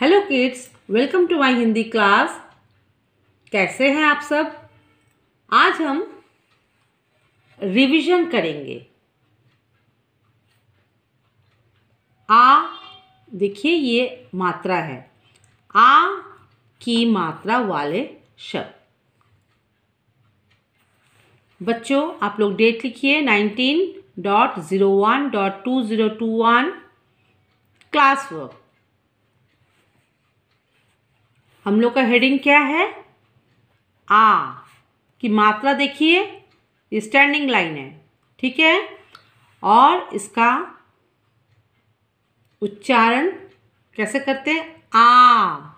hello kids welcome to my Hindi class कैसे हैं आप सब आज हम रिवीजन करेंगे आ देखिए ये मात्रा है आ की मात्रा वाले शब्द बच्चों आप लोग डेट लिखिए nineteen dot zero one dot two zero two one class work हम लोग का हेडिंग क्या है आ की मात्रा देखिए स्टैंडिंग लाइन है ठीक है और इसका उच्चारण कैसे करते हैं आ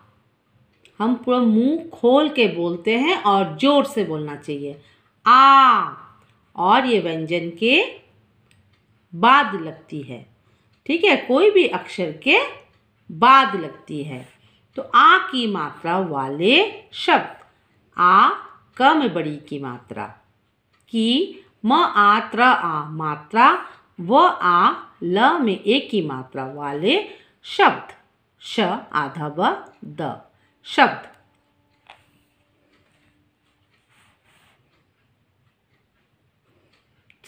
हम पूरा मुंह खोल के बोलते हैं और जोर से बोलना चाहिए आ और ये व्यंजन के बाद लगती है ठीक है कोई भी अक्षर के बाद लगती है तो आ की मात्रा वाले शब्द आ क में बड़ी की मात्रा की म आ त्र आ मात्रा व आ ल में एक की मात्रा वाले शब्द श आधा व द शब्द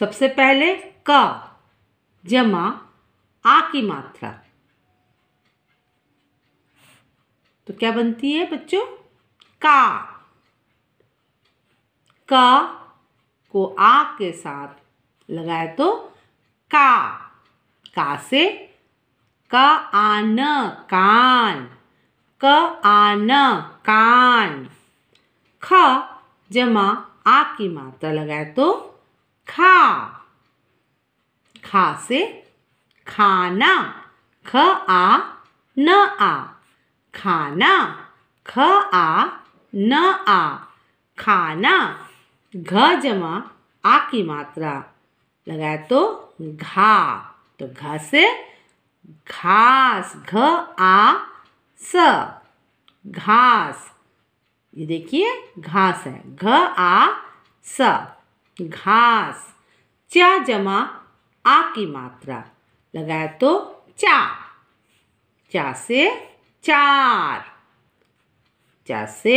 सबसे पहले क जमा आ की मात्रा तो क्या बनती है बच्चों का का को आ के साथ लगाए तो का का से क आन कान क आन कान ख जमा आ की मात्रा लगाए तो खा खा से खाना ख आ न आ खाना ख आ न आ खाना घ जमा आ की मात्रा लगाए तो घा तो घ से घास घ आ स घास ये देखिए घास है घ आ स घास च जमा आ की मात्रा लगाए तो चा चा से चार चार से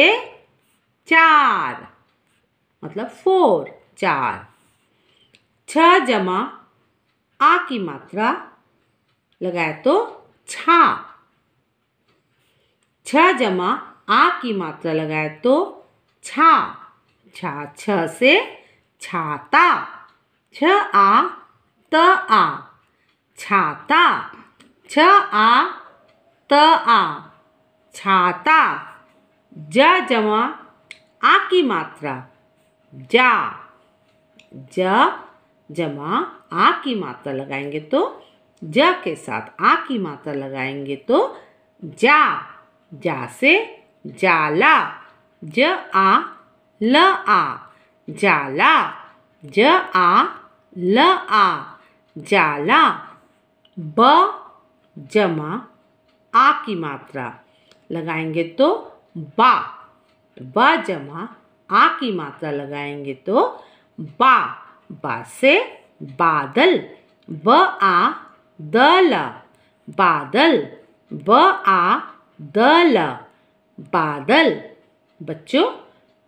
चार मतलब फोर चार छ जमा आ की मात्रा लगाए तो छा छ जमा आ की मात्रा लगाए तो छा छा छ से छाता छ आ त आ छाता छ आ त आ छाता ज जमा आ की मात्रा जा ज जमा आ की मात्रा लगाएंगे तो ज के साथ आ की मात्रा लगाएंगे तो जा जा से जाला ज आ ल आ जाला ज आ ल आ जाला ब जमा आ की मात्रा लगाएंगे तो बा ब जमा आ की मात्रा लगाएंगे तो बा बा से बादल ब आ द ल बादल ब आ द ल बादल बच्चों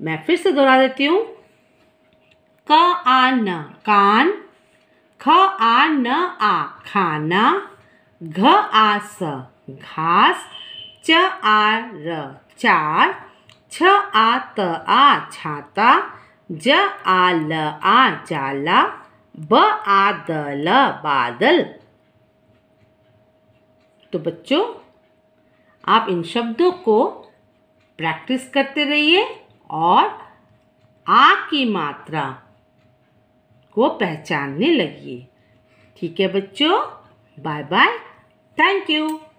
मैं फिर से दोहरा देती हूँ क आ न कान ख आ न आ खाना घ आ स घास च आ र चार छ आ त आ छाता ज आ ल आ जाला ब आ द ल बादल तो बच्चों आप इन शब्दों को प्रैक्टिस करते रहिए और आ की मात्रा को पहचानने लगिए ठीक है बच्चों बाय बाय थैंक यू